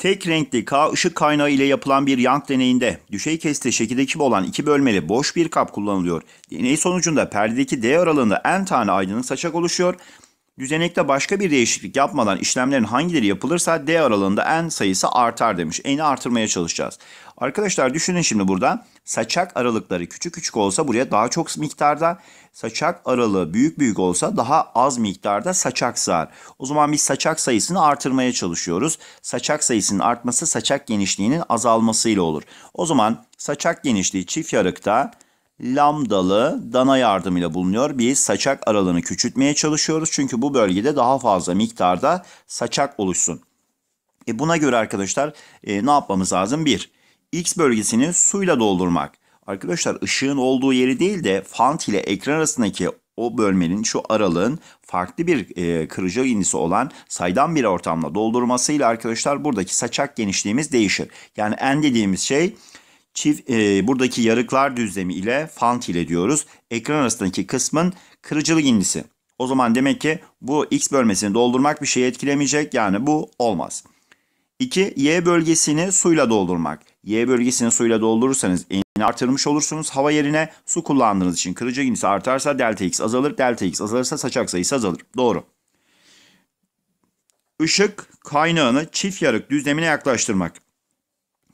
Tek renkli K ışık kaynağı ile yapılan bir yank deneyinde düşey keste şekildeki olan iki bölmeli boş bir kap kullanılıyor. Deney sonucunda perdedeki D aralığında en tane aydınlık saçak oluşuyor. Düzenekte başka bir değişiklik yapmadan işlemlerin hangileri yapılırsa D aralığında en sayısı artar demiş. N'i artırmaya çalışacağız. Arkadaşlar düşünün şimdi burada Saçak aralıkları küçük küçük olsa buraya daha çok miktarda, saçak aralığı büyük büyük olsa daha az miktarda saçak sığar. O zaman biz saçak sayısını artırmaya çalışıyoruz. Saçak sayısının artması saçak genişliğinin azalmasıyla olur. O zaman saçak genişliği çift yarıkta lambdalı dana yardımıyla bulunuyor. Biz saçak aralığını küçültmeye çalışıyoruz. Çünkü bu bölgede daha fazla miktarda saçak oluşsun. E buna göre arkadaşlar e, ne yapmamız lazım? bir? X bölgesini suyla doldurmak. Arkadaşlar ışığın olduğu yeri değil de font ile ekran arasındaki o bölmenin şu aralığın farklı bir e, kırıcı indisi olan saydam bir ortamla doldurmasıyla arkadaşlar buradaki saçak genişliğimiz değişir. Yani en dediğimiz şey çift e, buradaki yarıklar düzlemi ile font ile diyoruz. Ekran arasındaki kısmın kırıcılık indisi. O zaman demek ki bu x bölmesini doldurmak bir şey etkilemeyecek. Yani bu olmaz. 2. Y bölgesini suyla doldurmak. Y bölgesini suyla doldurursanız enini artırmış olursunuz. Hava yerine su kullandığınız için kırıcı cinsi artarsa delta x azalır. Delta x azalırsa saçak sayısı azalır. Doğru. Işık kaynağını çift yarık düzlemine yaklaştırmak.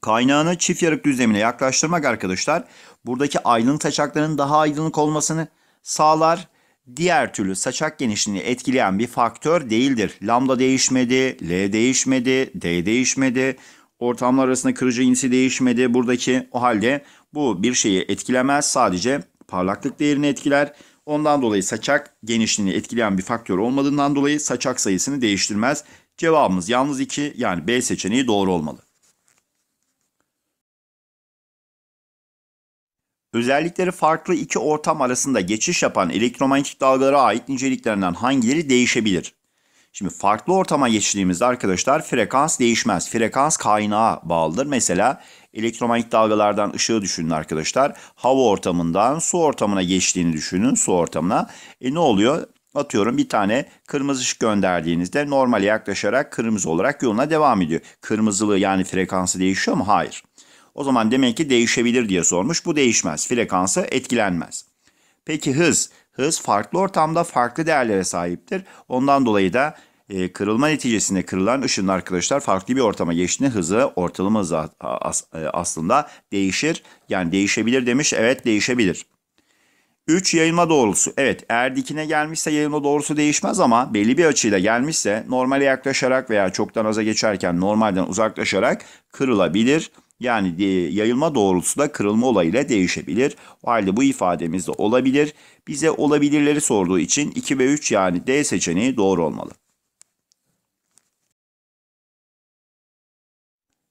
Kaynağını çift yarık düzlemine yaklaştırmak arkadaşlar buradaki aydınlık saçakların daha aydınlık olmasını sağlar. Diğer türlü saçak genişliğini etkileyen bir faktör değildir. Lambda değişmedi, L değişmedi, D değişmedi. Ortamlar arasında kırıcı insi değişmedi buradaki. O halde bu bir şeyi etkilemez. Sadece parlaklık değerini etkiler. Ondan dolayı saçak genişliğini etkileyen bir faktör olmadığından dolayı saçak sayısını değiştirmez. Cevabımız yalnız 2 yani B seçeneği doğru olmalı. Özellikleri farklı iki ortam arasında geçiş yapan elektromanyetik dalgalara ait niceliklerinden hangileri değişebilir? Şimdi farklı ortama geçtiğimizde arkadaşlar frekans değişmez. Frekans kaynağa bağlıdır. Mesela elektromanyet dalgalardan ışığı düşünün arkadaşlar. Hava ortamından su ortamına geçtiğini düşünün su ortamına. E ne oluyor? Atıyorum bir tane kırmızı ışık gönderdiğinizde normal yaklaşarak kırmızı olarak yoluna devam ediyor. Kırmızılığı yani frekansı değişiyor mu? Hayır. O zaman demek ki değişebilir diye sormuş. Bu değişmez. Frekansı etkilenmez. Peki hız hız farklı ortamda farklı değerlere sahiptir. Ondan dolayı da e, kırılma neticesinde kırılan ışın arkadaşlar farklı bir ortama geçtiğinde hızı ortalama hızı as, e, e aslında değişir. Yani değişebilir demiş. Evet değişebilir. 3 yayılma doğrusu. Evet eğer dikine gelmişse yayılma doğrusu değişmez ama belli bir açıyla gelmişse normale yaklaşarak veya çoktan aza geçerken normalden uzaklaşarak kırılabilir. Yani e, yayılma doğrultusu da kırılma olayıyla değişebilir. O halde bu ifademiz de olabilir. Bize olabilirleri sorduğu için 2 ve 3 yani D seçeneği doğru olmalı.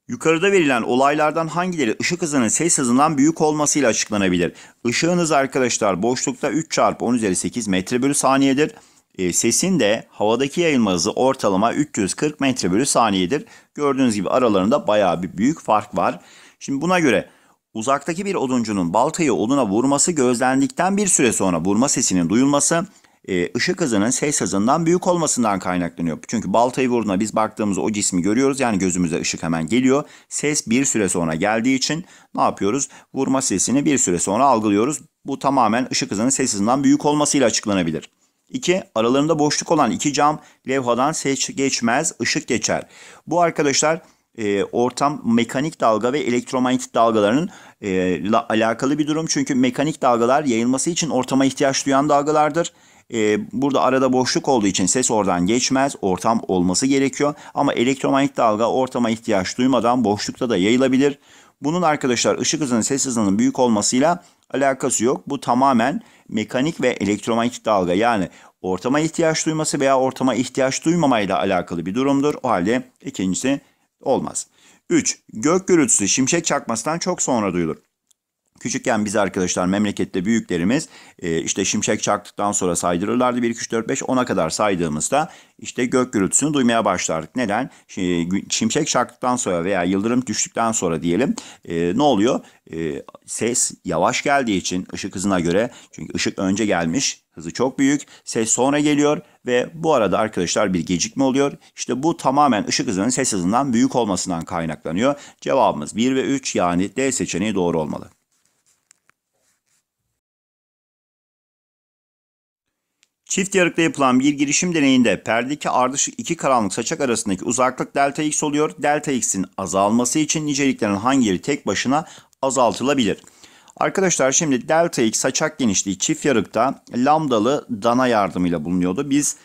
Yukarıda verilen olaylardan hangileri ışık hızının ses hızından büyük olmasıyla açıklanabilir? Işığın hızı arkadaşlar boşlukta 3 çarpı 10 üzeri 8 metre bölü saniyedir. E, sesin de havadaki yayılma hızı ortalama 340 metre bölü saniyedir. Gördüğünüz gibi aralarında bayağı bir büyük fark var. Şimdi buna göre uzaktaki bir oduncunun baltayı oduna vurması gözlendikten bir süre sonra vurma sesinin duyulması e, ışık hızının ses hızından büyük olmasından kaynaklanıyor. Çünkü baltayı vurduğuna biz baktığımızda o cismi görüyoruz. Yani gözümüze ışık hemen geliyor. Ses bir süre sonra geldiği için ne yapıyoruz? Vurma sesini bir süre sonra algılıyoruz. Bu tamamen ışık hızının ses hızından büyük olmasıyla açıklanabilir. 2. Aralarında boşluk olan iki cam levhadan ses geçmez, ışık geçer. Bu arkadaşlar e, ortam mekanik dalga ve elektromanyetik dalgalarının e, la, alakalı bir durum. Çünkü mekanik dalgalar yayılması için ortama ihtiyaç duyan dalgalardır. E, burada arada boşluk olduğu için ses oradan geçmez, ortam olması gerekiyor. Ama elektromanyetik dalga ortama ihtiyaç duymadan boşlukta da yayılabilir. Bunun arkadaşlar ışık hızının ses hızının büyük olmasıyla alakası yok. Bu tamamen mekanik ve elektromanyetik dalga yani ortama ihtiyaç duyması veya ortama ihtiyaç duymamayla alakalı bir durumdur. O halde ikincisi olmaz. 3. Gök gürültüsü şimşek çakmasından çok sonra duyulur. Küçükken biz arkadaşlar memlekette büyüklerimiz e, işte şimşek çaktıktan sonra saydırırlardı. 1, 2, 3, 4, 5, 10'a kadar saydığımızda işte gök gürültüsünü duymaya başlardık. Neden? Şimşek çaktıktan sonra veya yıldırım düştükten sonra diyelim e, ne oluyor? E, ses yavaş geldiği için ışık hızına göre çünkü ışık önce gelmiş Hızı çok büyük. Ses sonra geliyor ve bu arada arkadaşlar bir gecikme oluyor. İşte bu tamamen ışık hızının ses hızından büyük olmasından kaynaklanıyor. Cevabımız 1 ve 3 yani D seçeneği doğru olmalı. Çift yarıkla yapılan bir girişim deneyinde perdeki ardışık iki karanlık saçak arasındaki uzaklık delta x oluyor. Delta x'in azalması için niceliklerin hangileri tek başına azaltılabilir? Arkadaşlar şimdi delta x saçak genişliği çift yarıkta lambdalı dana yardımıyla bulunuyordu. Biz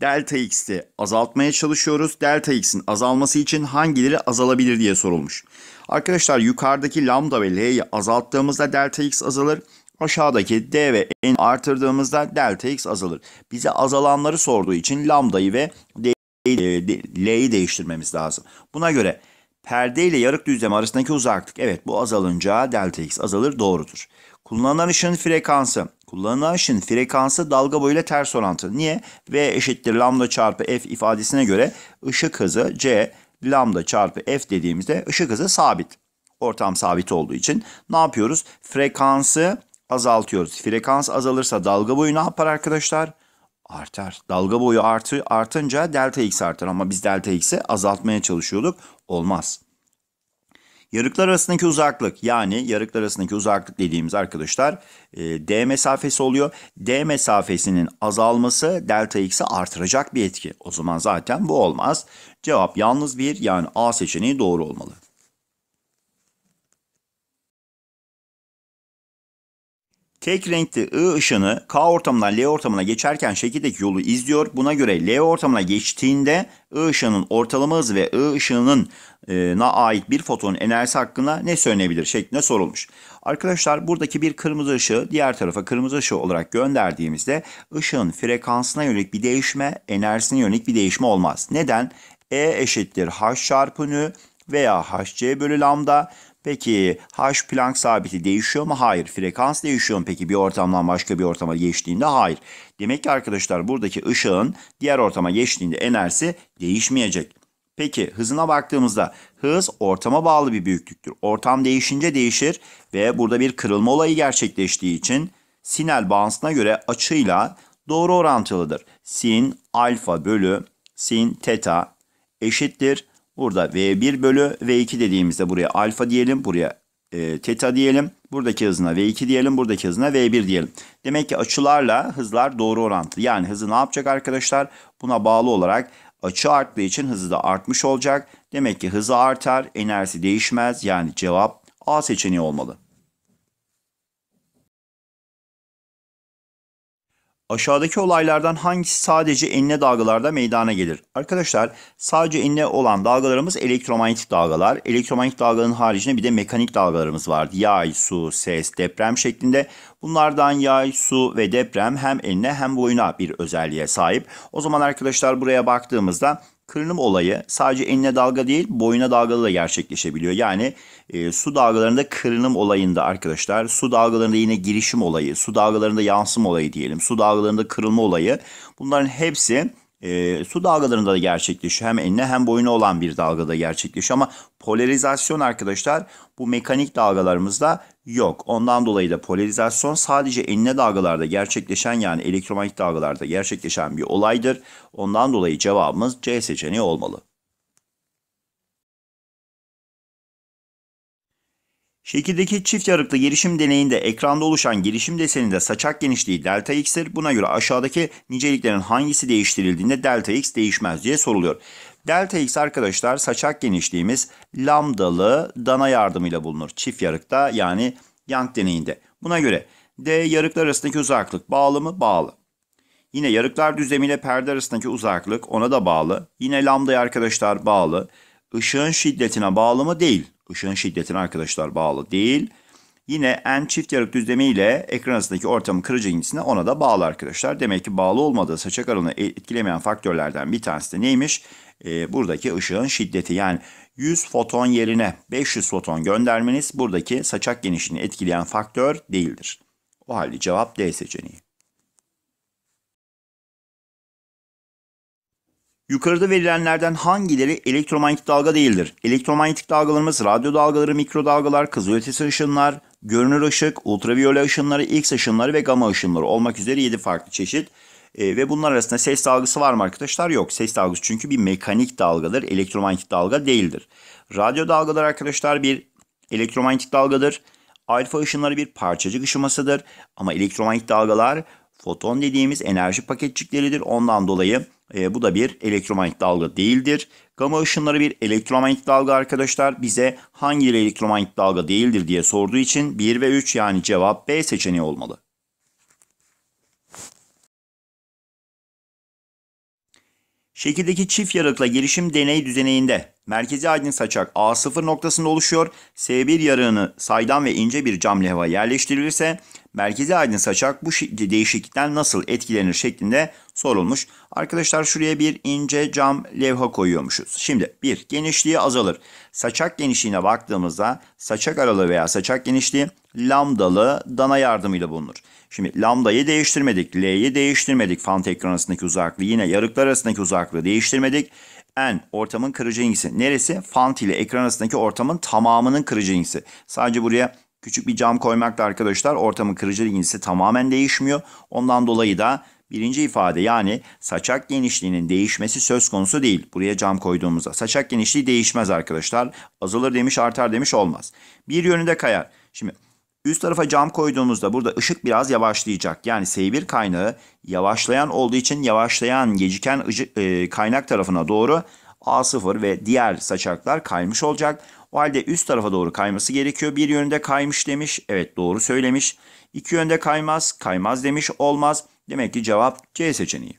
delta x'i azaltmaya çalışıyoruz. Delta x'in azalması için hangileri azalabilir diye sorulmuş. Arkadaşlar yukarıdaki lambda ve l'yi azalttığımızda delta x azalır. Aşağıdaki d ve n artırdığımızda delta x azalır. Bize azalanları sorduğu için lambdayı ve l'yi değiştirmemiz lazım. Buna göre Perde ile yarık düzlem arasındaki uzaklık. Evet bu azalınca delta x azalır doğrudur. Kullanılan ışın frekansı. Kullanılan ışın frekansı dalga boyuyla ters orantı. Niye? V eşittir lambda çarpı f ifadesine göre ışık hızı c lambda çarpı f dediğimizde ışık hızı sabit. Ortam sabit olduğu için ne yapıyoruz? Frekansı azaltıyoruz. Frekans azalırsa dalga boyu ne yapar arkadaşlar? artar. Dalga boyu artı, artınca delta x artar ama biz delta x'i azaltmaya çalışıyorduk. Olmaz. Yarıklar arasındaki uzaklık yani yarıklar arasındaki uzaklık dediğimiz arkadaşlar e, d mesafesi oluyor. D mesafesinin azalması delta x'i artıracak bir etki. O zaman zaten bu olmaz. Cevap yalnız bir yani A seçeneği doğru olmalı. Tek renkli I ışını K ortamından L ortamına geçerken şekildeki yolu izliyor. Buna göre L ortamına geçtiğinde I ışının ortalama hızı ve I ışının e, na ait bir fotonun enerjisi hakkında ne söylenebilir şeklinde sorulmuş. Arkadaşlar buradaki bir kırmızı ışığı diğer tarafa kırmızı ışığı olarak gönderdiğimizde ışığın frekansına yönelik bir değişme, enerjisine yönelik bir değişme olmaz. Neden? E eşittir H çarpı nü veya HC bölü lambda Peki H Planck sabiti değişiyor mu? Hayır. Frekans değişiyor mu? Peki bir ortamdan başka bir ortama geçtiğinde? Hayır. Demek ki arkadaşlar buradaki ışığın diğer ortama geçtiğinde enerjisi değişmeyecek. Peki hızına baktığımızda hız ortama bağlı bir büyüklüktür. Ortam değişince değişir ve burada bir kırılma olayı gerçekleştiği için sinel bağıntısına göre açıyla doğru orantılıdır. Sin alfa bölü sin teta eşittir Burada V1 bölü V2 dediğimizde buraya alfa diyelim, buraya e, teta diyelim. Buradaki hızına V2 diyelim, buradaki hızına V1 diyelim. Demek ki açılarla hızlar doğru orantılı. Yani hızı ne yapacak arkadaşlar? Buna bağlı olarak açı arttığı için hızı da artmış olacak. Demek ki hızı artar, enerjisi değişmez. Yani cevap A seçeneği olmalı. Aşağıdaki olaylardan hangisi sadece enine dalgalarda meydana gelir? Arkadaşlar sadece enine olan dalgalarımız elektromanyetik dalgalar. Elektromanyetik dalganın haricinde bir de mekanik dalgalarımız var. Yay, su, ses, deprem şeklinde. Bunlardan yay, su ve deprem hem enine hem boyuna bir özelliğe sahip. O zaman arkadaşlar buraya baktığımızda kırınım olayı sadece enine dalga değil boyuna dalgalı da gerçekleşebiliyor. Yani e, su dalgalarında kırınım olayında arkadaşlar su dalgalarında yine girişim olayı, su dalgalarında yansım olayı diyelim, su dalgalarında kırılma olayı bunların hepsi e, su dalgalarında da gerçekleşiyor. Hem enine hem boyuna olan bir dalgada gerçekleşiyor. Ama polarizasyon arkadaşlar bu mekanik dalgalarımızda Yok. Ondan dolayı da polarizasyon sadece enine dalgalarda gerçekleşen yani elektromanyetik dalgalarda gerçekleşen bir olaydır. Ondan dolayı cevabımız C seçeneği olmalı. Şekildeki çift yarıklı girişim deneyinde ekranda oluşan girişim deseninde saçak genişliği delta x'tir. Buna göre aşağıdaki niceliklerin hangisi değiştirildiğinde delta x değişmez diye soruluyor. Delta x arkadaşlar saçak genişliğimiz lambdalı dana yardımıyla bulunur. Çift yarıkta yani Young deneyinde. Buna göre d yarıklar arasındaki uzaklık bağlı mı? Bağlı. Yine yarıklar düzlemiyle perde arasındaki uzaklık ona da bağlı. Yine lambdaya arkadaşlar bağlı. Işığın şiddetine bağlı mı? Değil. Işığın şiddetine arkadaşlar bağlı değil. Yine en çift yarık düzlemi ile ekran arasındaki ortamın kırıcı incisine ona da bağlı arkadaşlar. Demek ki bağlı olmadığı saçak aralığını etkilemeyen faktörlerden bir tanesi de neymiş? E, buradaki ışığın şiddeti yani 100 foton yerine 500 foton göndermeniz buradaki saçak genişliğini etkileyen faktör değildir. O halde cevap D seçeneği. Yukarıda verilenlerden hangileri elektromanyetik dalga değildir? Elektromanyetik dalgalarımız radyo dalgaları, mikrodalgalar, kızılötesi ışınlar, görünür ışık, ultraviyole ışınları, X ışınları ve gamma ışınları olmak üzere 7 farklı çeşit. E, ve bunlar arasında ses dalgası var mı arkadaşlar? Yok. Ses dalgası çünkü bir mekanik dalgadır. Elektromanyetik dalga değildir. Radyo dalgaları arkadaşlar bir elektromanyetik dalgadır. Alfa ışınları bir parçacık ışımasıdır. Ama elektromanyetik dalgalar foton dediğimiz enerji paketçikleridir. Ondan dolayı e, bu da bir elektromanyetik dalga değildir. Gama ışınları bir elektromanyetik dalga arkadaşlar. Bize hangi elektromanyetik dalga değildir diye sorduğu için 1 ve 3 yani cevap B seçeneği olmalı. Şekildeki çift yarıkla gelişim deney düzeneğinde merkezi aydın saçak A0 noktasında oluşuyor. S1 yarığını saydam ve ince bir cam levha yerleştirilirse merkezi aydın saçak bu değişiklikten nasıl etkilenir şeklinde sorulmuş. Arkadaşlar şuraya bir ince cam levha koyuyormuşuz. Şimdi bir genişliği azalır. Saçak genişliğine baktığımızda saçak aralığı veya saçak genişliği lambdalı dana yardımıyla bulunur. Şimdi lambdayı değiştirmedik. L'yi değiştirmedik. Fant ekran arasındaki uzaklığı. Yine yarıklar arasındaki uzaklığı değiştirmedik. N ortamın kırıcı incisi. Neresi? Fant ile ekran arasındaki ortamın tamamının kırıcı incisi. Sadece buraya küçük bir cam koymakla arkadaşlar ortamın kırıcı incisi tamamen değişmiyor. Ondan dolayı da birinci ifade yani saçak genişliğinin değişmesi söz konusu değil. Buraya cam koyduğumuzda saçak genişliği değişmez arkadaşlar. Azalır demiş artar demiş olmaz. Bir yönünde kayar. Şimdi Üst tarafa cam koyduğumuzda burada ışık biraz yavaşlayacak. Yani seyir kaynağı yavaşlayan olduğu için yavaşlayan geciken e, kaynak tarafına doğru A0 ve diğer saçaklar kaymış olacak. O halde üst tarafa doğru kayması gerekiyor. Bir yönde kaymış demiş. Evet doğru söylemiş. İki yönde kaymaz, kaymaz demiş olmaz. Demek ki cevap C seçeneği.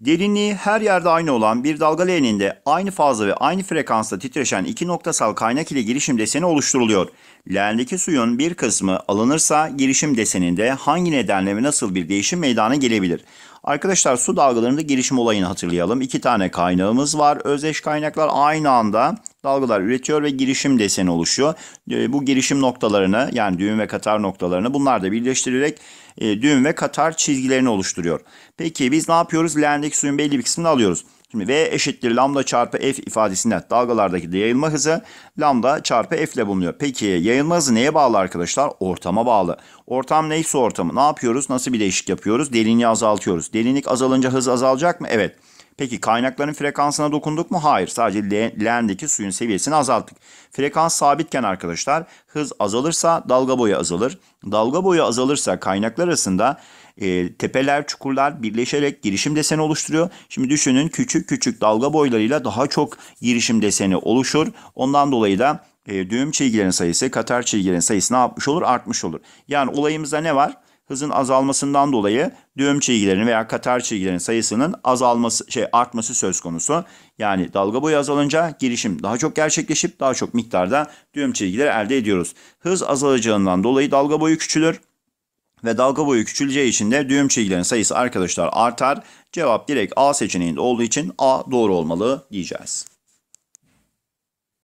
Derinliği her yerde aynı olan bir dalga leğeninde aynı fazla ve aynı frekansla titreşen iki noktasal kaynak ile girişim deseni oluşturuluyor. Leğendeki suyun bir kısmı alınırsa girişim deseninde hangi nedenle ve nasıl bir değişim meydana gelebilir? Arkadaşlar su dalgalarında girişim olayını hatırlayalım. İki tane kaynağımız var. Özdeş kaynaklar aynı anda dalgalar üretiyor ve girişim deseni oluşuyor. Ee, bu girişim noktalarını yani düğüm ve katar noktalarını bunlar da birleştirerek e, düğüm ve katar çizgilerini oluşturuyor. Peki biz ne yapıyoruz? Leğendeki suyun belli bir kısmını alıyoruz. Şimdi V eşittir lambda çarpı F ifadesinde dalgalardaki de yayılma hızı lambda çarpı F ile bulunuyor. Peki yayılma hızı neye bağlı arkadaşlar? Ortama bağlı. Ortam neyse ortamı. Ne yapıyoruz? Nasıl bir değişik yapıyoruz? Derinliği azaltıyoruz. Derinlik azalınca hız azalacak mı? Evet. Peki kaynakların frekansına dokunduk mu? Hayır. Sadece leğendeki suyun seviyesini azalttık. Frekans sabitken arkadaşlar hız azalırsa dalga boyu azalır. Dalga boyu azalırsa kaynaklar arasında e, tepeler, çukurlar birleşerek girişim deseni oluşturuyor. Şimdi düşünün küçük küçük dalga boylarıyla daha çok girişim deseni oluşur. Ondan dolayı da e, düğüm çizgilerin sayısı, katar çizgilerin sayısı ne yapmış olur? Artmış olur. Yani olayımızda ne var? hızın azalmasından dolayı düğüm çizgilerinin veya katar çizgilerinin sayısının azalması şey artması söz konusu. Yani dalga boyu azalınca girişim daha çok gerçekleşip daha çok miktarda düğüm çizgileri elde ediyoruz. Hız azalacağından dolayı dalga boyu küçülür ve dalga boyu küçüleceği için de düğüm çizgilerinin sayısı arkadaşlar artar. Cevap direkt A seçeneğinde olduğu için A doğru olmalı diyeceğiz.